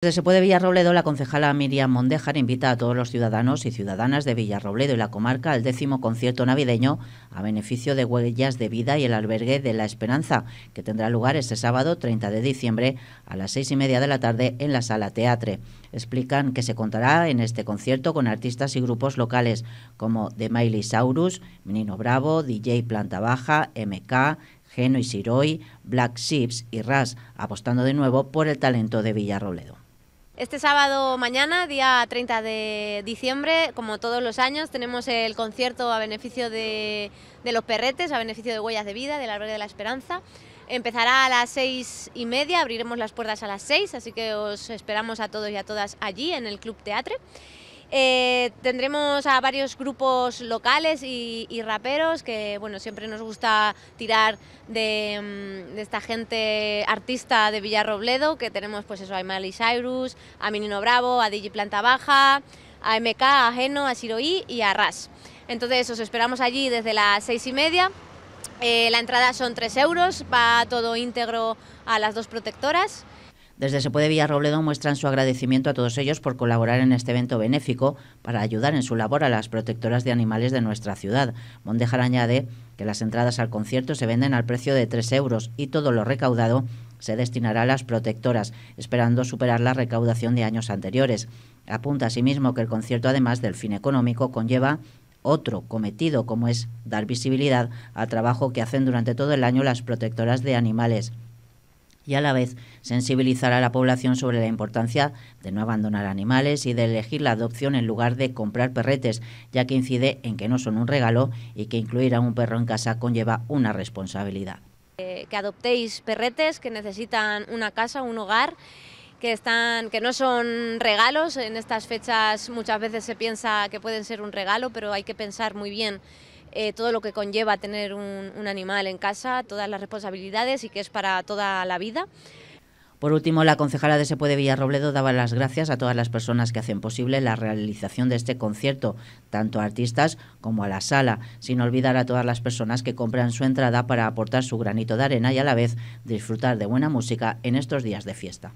Desde Puede Villarrobledo, la concejala Miriam Mondejar invita a todos los ciudadanos y ciudadanas de Villarrobledo y la comarca al décimo concierto navideño a beneficio de Huellas de Vida y el Albergue de la Esperanza, que tendrá lugar este sábado 30 de diciembre a las seis y media de la tarde en la Sala Teatre. Explican que se contará en este concierto con artistas y grupos locales como The Miley Saurus, Menino Bravo, DJ Planta Baja, MK, Geno y Siroy, Black Ships y Ras, apostando de nuevo por el talento de Villarrobledo. Este sábado mañana, día 30 de diciembre, como todos los años, tenemos el concierto a beneficio de, los perretes, a beneficio de Huellas de Vida, del Árbol de la Esperanza. Empezará a las seis y media, abriremos las puertas a las seis, así que os esperamos a todos y a todas allí en el Club Teatre. Eh, tendremos a varios grupos locales y, raperos que, bueno, siempre nos gusta tirar mm, de, esta gente artista de Villarrobledo, que tenemos pues eso, a Miley Cyrus, a Menino Bravo, a Digi Planta Baja, a MK, a Geno, a Siroí e y a Ras. Entonces os esperamos allí desde las seis y media. Eh, la entrada son tres euros, va todo íntegro a las dos protectoras. Desde Se Puede Villarrobledo muestran su agradecimiento a todos ellos por colaborar en este evento benéfico para ayudar en su labor a las protectoras de animales de nuestra ciudad. Mondejar añade que las entradas al concierto se venden al precio de 3 euros y todo lo recaudado se destinará a las protectoras, esperando superar la recaudación de años anteriores. Apunta asimismo que el concierto, además del fin económico, conlleva otro cometido, como es dar visibilidad al trabajo que hacen durante todo el año las protectoras de animales y a la vez sensibilizar a la población sobre la importancia de no abandonar animales y de elegir la adopción en lugar de comprar perretes, ya que incide en que no son un regalo y que incluir a un perro en casa conlleva una responsabilidad. Eh, que adoptéis perretes que necesitan una casa, un hogar que, están, que no son regalos. En estas fechas muchas veces se piensa que pueden ser un regalo, pero hay que pensar muy bien eh, todo lo que conlleva tener un, animal en casa, todas las responsabilidades y que es para toda la vida. Por último, la concejala de Se de Villarrobledo daba las gracias a todas las personas que hacen posible la realización de este concierto, tanto a artistas como a la sala, sin olvidar a todas las personas que compran su entrada para aportar su granito de arena y a la vez disfrutar de buena música en estos días de fiesta.